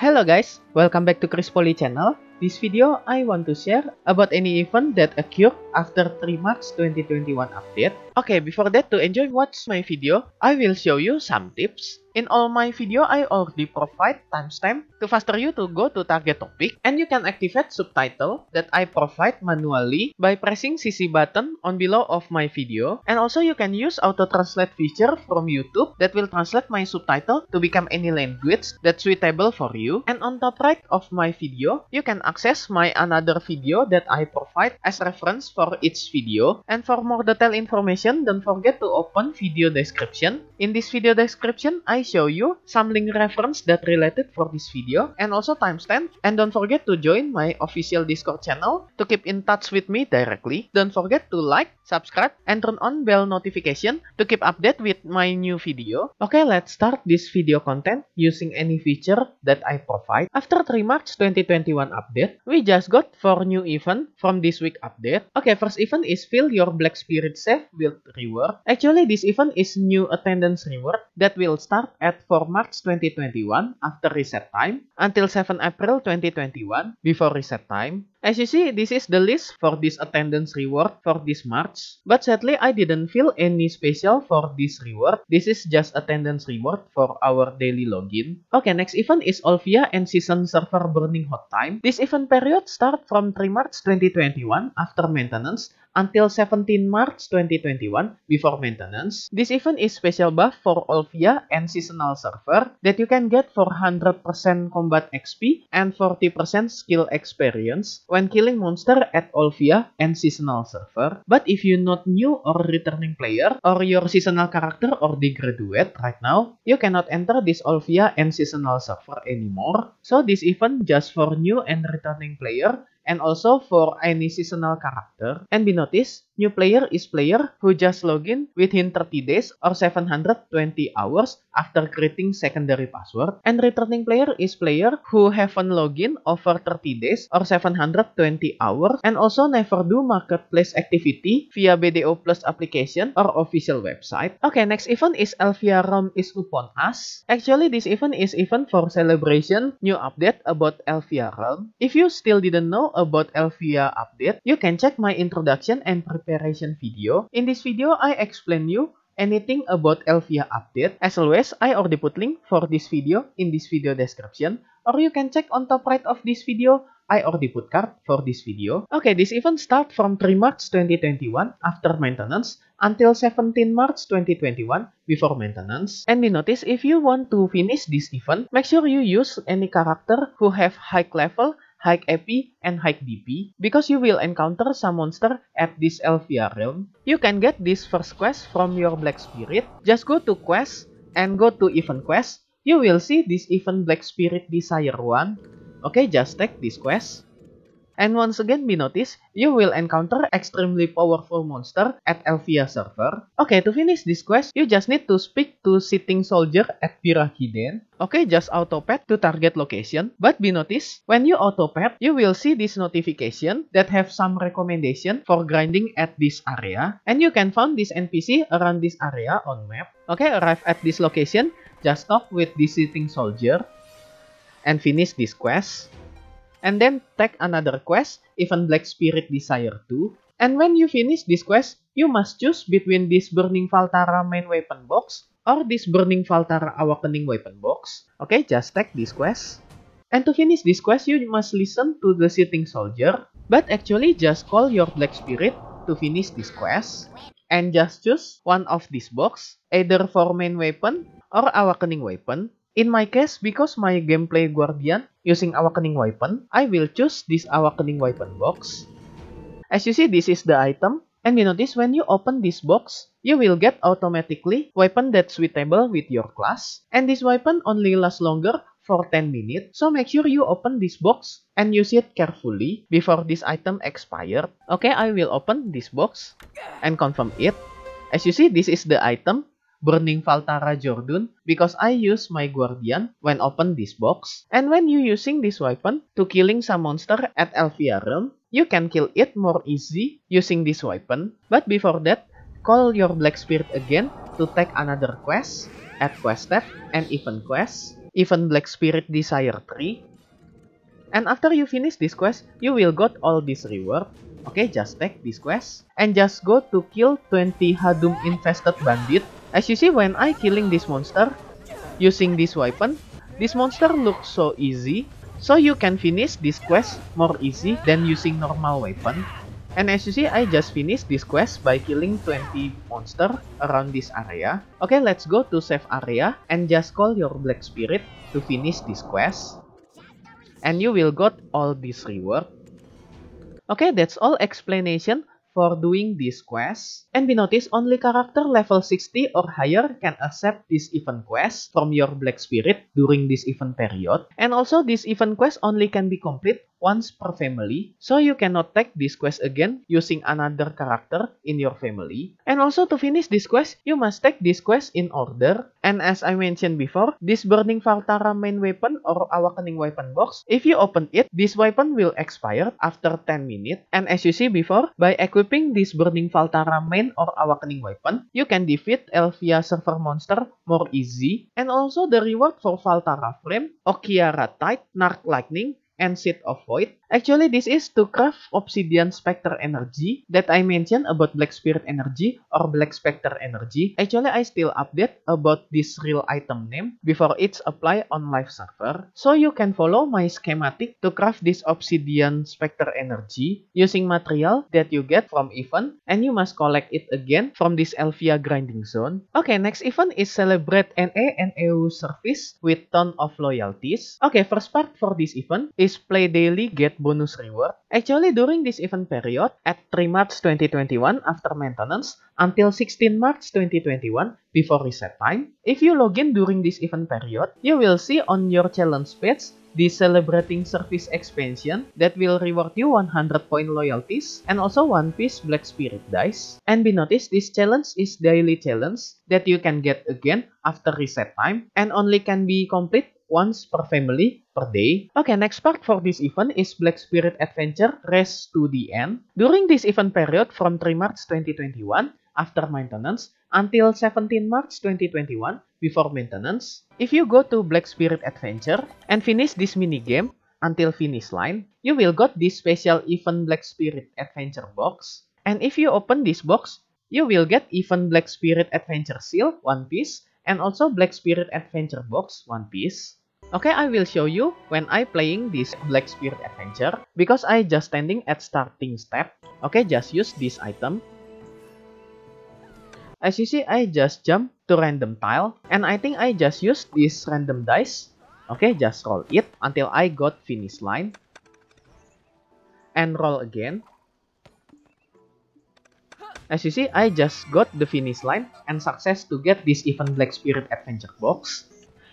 Hello guys, Welcome back to Chris Poly channel. This video I want to share about any event that occurred after 3 March 2021 update. Okay, before that to enjoy watch my video, I will show you some tips. In all my video I already provide timestamp to faster you to go to target topic and you can activate subtitle that I provide manually by pressing CC button on below of my video and also you can use auto translate feature from YouTube that will translate my subtitle to become any language that's suitable for you and on top track of my video, you can access my another video that I provide as reference for each video. And for more detailed information, don't forget to open video description. In this video description, I show you some link reference that related for this video and also timestamp. And don't forget to join my official Discord channel to keep in touch with me directly. Don't forget to like, subscribe, and turn on bell notification to keep update with my new video. Okay, let's start this video content using any feature that I provide. After After 3 March 2021 update, we just got 4 new event from this week update. Okay, first event is fill your black spirit Safe build reward. Actually, this event is new attendance reward that will start at 4 March 2021 after reset time until 7 April 2021 before reset time. As you see, this is the list for this attendance reward for this March. But sadly, I didn't feel any special for this reward. This is just attendance reward for our daily login. Okay, next event is Olvia and Season Server Burning Hot Time. This event period start from 3 March 2021 after maintenance until 17 March 2021 before maintenance. This event is special buff for Olvia and seasonal server that you can get for 100% combat XP and 40% skill experience when killing monster at Olvia and seasonal server. But if you not new or returning player or your seasonal character or the graduate right now, you cannot enter this Olvia and seasonal server anymore. So this event just for new and returning player and also for any seasonal character and be noticed New player is player who just login within 30 days or 720 hours after creating secondary password. And returning player is player who haven't login over 30 days or 720 hours and also never do marketplace activity via BDO Plus application or official website. Okay, next event is Elvia Rom is upon us. Actually, this event is event for celebration new update about Elvia Realm. If you still didn't know about Elvia update, you can check my introduction and prepare preparation video. In this video, I explain you anything about Elvia update. As always, I already put link for this video in this video description or you can check on top right of this video I already put card for this video. Okay, this event start from 3 March 2021 after maintenance until 17 March 2021 before maintenance. And be notice if you want to finish this event, make sure you use any character who have high level hike AP and hike DP, because you will encounter some monster at this Elvia realm. You can get this first quest from your Black Spirit. Just go to quest and go to event quest. You will see this event Black Spirit Desire 1. Okay, just take this quest. And once again be noticed, you will encounter extremely powerful monster at Elvia server. Okay, to finish this quest, you just need to speak to sitting soldier at Pirahiden. Okay, just auto pet to target location. But be noticed, when you auto pet, you will see this notification that have some recommendation for grinding at this area. And you can found this NPC around this area on map. Okay, arrive at this location, just talk with this sitting soldier and finish this quest. and then take another quest, even Black Spirit Desire to. And when you finish this quest, you must choose between this Burning Valtara main weapon box or this Burning Valtara Awakening weapon box. Okay, just take this quest. And to finish this quest, you must listen to the sitting soldier, but actually just call your black spirit to finish this quest, and just choose one of this box, either for main weapon or awakening weapon, In my case, because my gameplay Guardian using Awakening Weapon, I will choose this Awakening Weapon box. As you see, this is the item, and you notice when you open this box, you will get automatically weapon that suitable with your class, and this weapon only lasts longer for 10 minutes, so make sure you open this box and use it carefully before this item expires. Okay, I will open this box and confirm it. As you see, this is the item, burning Valtara Jordan because I use my guardian when open this box and when you using this weapon to killing some monster at Elvia Realm, you can kill it more easy using this weapon. But before that, call your Black Spirit again to take another quest, at quest step, and even quest, even Black Spirit Desire 3. And after you finish this quest, you will got all this reward. Okay, just take this quest and just go to kill 20 Hadum infested bandit As you see, when I killing this monster using this weapon, this monster looks so easy, so you can finish this quest more easy than using normal weapon. And as you see, I just finish this quest by killing 20 monster around this area. Okay, let's go to safe area and just call your black spirit to finish this quest. And you will got all this reward. Okay, that's all explanation for doing this quest. And be noticed, only character level 60 or higher can accept this event quest from your Black Spirit during this event period. And also, this event quest only can be complete once per family, so you cannot take this quest again using another character in your family. And also to finish this quest, you must take this quest in order. And as I mentioned before, this Burning Valtara main weapon or Awakening weapon box, if you open it, this weapon will expire after 10 minutes. And as you see before, by equipping this Burning Valtara main or Awakening weapon, you can defeat Elvia server monster more easy. And also the reward for Valtara Frame, Okiara Tide, Nark Lightning, and seed of void Actually, this is to craft obsidian specter energy that I mentioned about black spirit energy or black specter energy. Actually, I still update about this real item name before it's apply on live server. So you can follow my schematic to craft this obsidian specter energy using material that you get from event and you must collect it again from this Elvia grinding zone. Okay, next event is celebrate NA and EU service with ton of loyalties. Okay, first part for this event is play daily get bonus reward. Actually, during this event period, at 3 March 2021 after maintenance until 16 March 2021 before reset time, if you log in during this event period, you will see on your challenge page the Celebrating Service expansion that will reward you 100 point loyalties and also one piece Black Spirit dice. And be noticed this challenge is daily challenge that you can get again after reset time and only can be complete once per family per day. Okay, next part for this event is Black Spirit Adventure Race to the End. During this event period from 3 March 2021 after maintenance until 17 March 2021 before maintenance, if you go to Black Spirit Adventure and finish this mini game until finish line, you will got this special event Black Spirit Adventure box. And if you open this box, you will get even Black Spirit Adventure Seal, One Piece, and also Black Spirit Adventure Box, One Piece. Okay, I will show you when I playing this Black Spirit Adventure because I just standing at starting step. Okay, just use this item. As you see, I just jump to random tile and I think I just use this random dice. Okay, just roll it until I got finish line. And roll again. As you see, I just got the finish line and success to get this even Black Spirit Adventure box.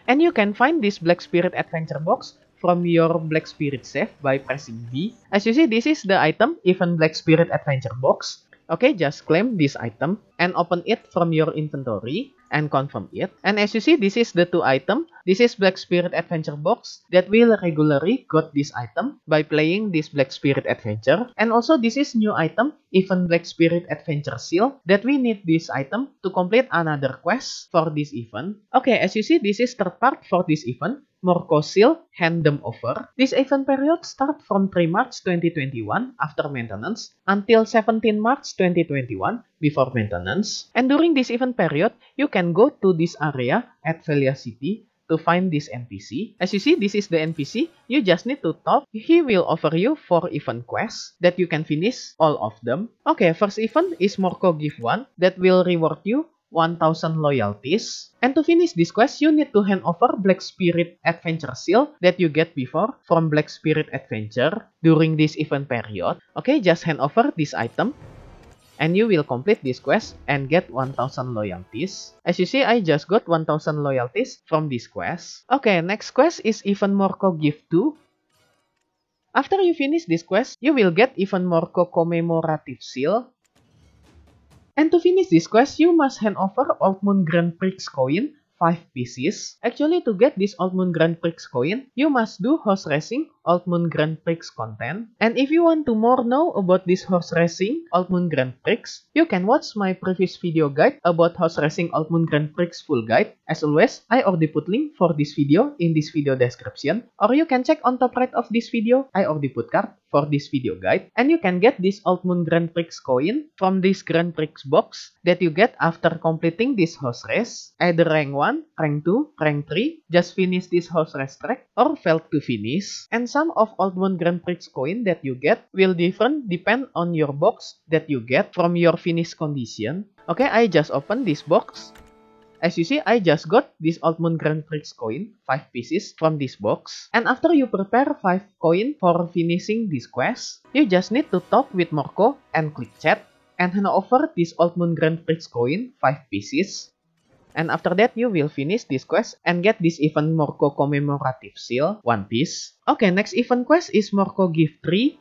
And you can find this Black Spirit Adventure box from your Black Spirit safe by pressing B. As you see, this is the item, Even Black Spirit Adventure box. Okay, just claim this item and open it from your inventory and confirm it. And as you see, this is the two item. This is Black Spirit Adventure box that will regularly got this item by playing this Black Spirit Adventure. And also, this is new item, even Black Spirit Adventure Seal, that we need this item to complete another quest for this event. Okay, as you see, this is third part for this event. Morcosil hand them over. This event period starts from 3 March 2021 after maintenance until 17 March 2021 before maintenance. And during this event period, you can go to this area at Velia City to find this NPC. As you see, this is the NPC. You just need to talk. He will offer you 4 event quests that you can finish all of them. Okay, first event is Morco Give 1 that will reward you 1000 loyalties. And to finish this quest, you need to hand over Black Spirit Adventure Seal that you get before from Black Spirit Adventure during this event period. Okay, just hand over this item and you will complete this quest and get 1000 loyalties. As you see, I just got 1000 loyalties from this quest. Okay, next quest is even more co Gift 2. After you finish this quest, you will get even more co commemorative seal And to finish this quest, you must hand over Old Moon Grand Prix coin 5 pieces. Actually, to get this Old Moon Grand Prix coin, you must do horse racing Old Moon Grand Prix content. And if you want to more know about this horse racing, Old Moon Grand Prix, you can watch my previous video guide about horse racing Old Moon Grand Prix full guide. As always, I already put link for this video in this video description, or you can check on top right of this video, I already put card for this video guide, and you can get this Old Moon Grand Prix coin from this Grand Prix box that you get after completing this horse race, either rank 1, rank 2, rank 3, just finish this horse track or failed to finish, and some of Oldman Grand Prix coin that you get will different depend on your box that you get from your finish condition. Okay, I just open this box. As you see, I just got this Oldman Grand Prix coin, 5 pieces from this box. And after you prepare 5 coin for finishing this quest, you just need to talk with Morco and click chat and hand over this Oldman Grand Prix coin, 5 pieces, And after that, you will finish this quest and get this event Morco commemorative seal, One Piece. Okay, next event quest is Morco Gift 3.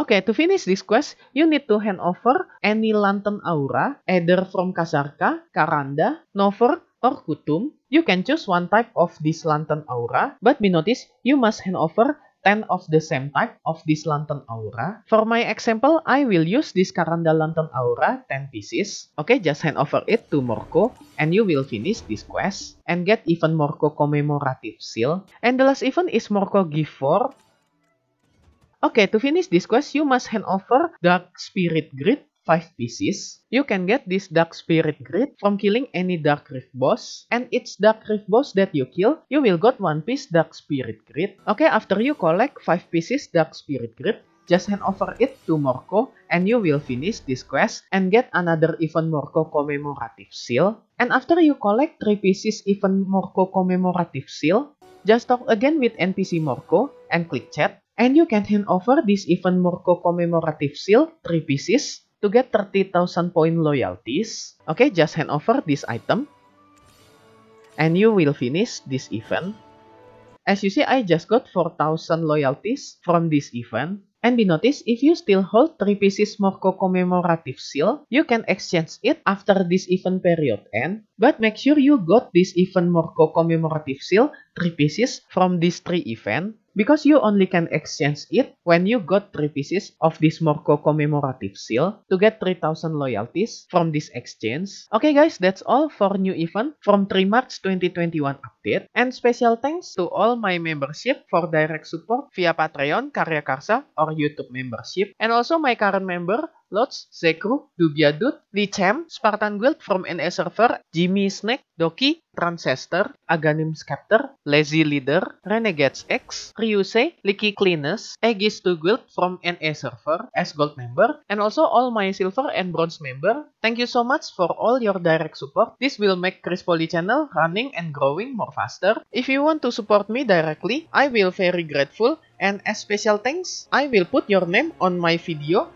Okay, to finish this quest, you need to hand over any Lantern Aura, either from Kasarka, Karanda, Nover, or Kutum. You can choose one type of this Lantern Aura, but be noticed, you must hand over 10 of the same type of this lantern aura. For my example, I will use this Karanda lantern aura 10 pieces. Okay, just hand over it to Morco and you will finish this quest and get even Morco commemorative seal. And the last event is Morco give 4. Okay, to finish this quest, you must hand over Dark Spirit Grid 5 pieces. You can get this Dark Spirit Grid from killing any Dark Rift boss, and it's Dark Rift boss that you kill, you will got 1 piece Dark Spirit Grid. Okay, after you collect 5 pieces Dark Spirit Grid, just hand over it to Morco and you will finish this quest and get another Even Morco commemorative seal. And after you collect 3 pieces Even Morco commemorative seal, just talk again with NPC Morco and click chat and you can hand over this Even Morco commemorative seal 3 pieces to get 30,000 point loyalties, okay, just hand over this item. And you will finish this event. As you see, I just got 4,000 loyalties from this event. And be notice, if you still hold 3 pieces Morco commemorative seal, you can exchange it after this event period end. But make sure you got this event Morco commemorative seal, 3 pieces, from this 3 event. because you only can exchange it when you got 3 pieces of this Morco commemorative seal to get 3000 loyalties from this exchange. Okay guys, that's all for new event from 3 March 2021 update and special thanks to all my membership for direct support via Patreon, Karya Karsa, or YouTube membership and also my current member Lodge, Zekru, Dubiadut, Cham, Spartan Guild from NA Server, Jimmy Snake, Doki, Transcester, Aganim Scepter, Lazy Leader, Renegades X, Ryusei, Licky Cleaners, Aegis to Guild from NA Server as Gold member, and also all my Silver and Bronze member. Thank you so much for all your direct support. This will make Chris Poly channel running and growing more faster. If you want to support me directly, I will very grateful and as special thanks, I will put your name on my video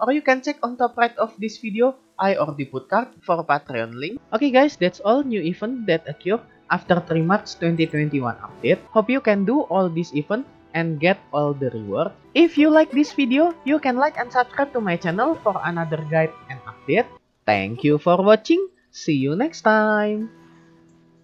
or you can check on top right of this video I already put card for Patreon link. Okay guys, that's all new event that occur after 3 March 2021 update. Hope you can do all this event and get all the reward. If you like this video, you can like and subscribe to my channel for another guide and update. Thank you for watching. See you next time.